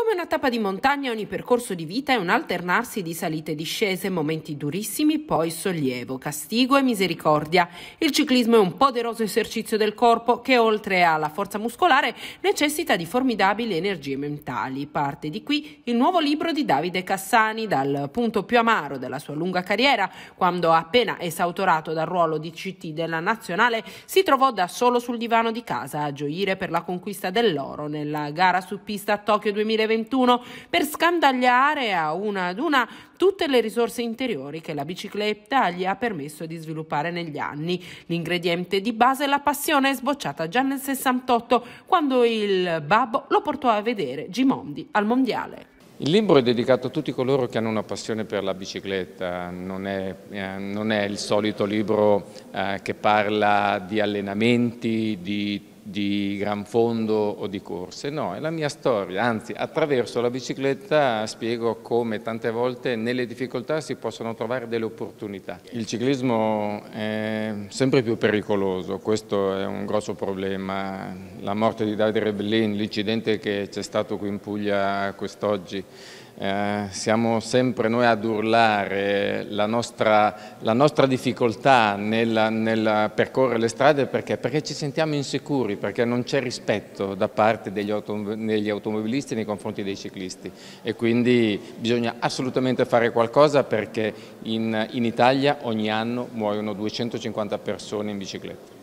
Come una tappa di montagna, ogni percorso di vita è un alternarsi di salite e discese, momenti durissimi, poi sollievo, castigo e misericordia. Il ciclismo è un poderoso esercizio del corpo che, oltre alla forza muscolare, necessita di formidabili energie mentali. Parte di qui il nuovo libro di Davide Cassani, dal punto più amaro della sua lunga carriera, quando appena esautorato dal ruolo di CT della nazionale, si trovò da solo sul divano di casa a gioire per la conquista dell'oro nella gara su pista a Tokyo 2020 2021 per scandagliare a una ad una tutte le risorse interiori che la bicicletta gli ha permesso di sviluppare negli anni. L'ingrediente di base è la passione sbocciata già nel 68 quando il babbo lo portò a vedere Gimondi al Mondiale. Il libro è dedicato a tutti coloro che hanno una passione per la bicicletta, non è, eh, non è il solito libro eh, che parla di allenamenti, di di gran fondo o di corse, no, è la mia storia, anzi attraverso la bicicletta spiego come tante volte nelle difficoltà si possono trovare delle opportunità. Il ciclismo è sempre più pericoloso, questo è un grosso problema, la morte di Davide Rebellin, l'incidente che c'è stato qui in Puglia quest'oggi, eh, siamo sempre noi ad urlare la nostra, la nostra difficoltà nel, nel, percorrere le strade perché? perché? ci sentiamo insicuri, perché non c'è rispetto da parte degli, autom degli, automobilisti nei confronti dei ciclisti e quindi bisogna assolutamente fare qualcosa perché in, in Italia ogni anno muoiono 250 persone in bicicletta.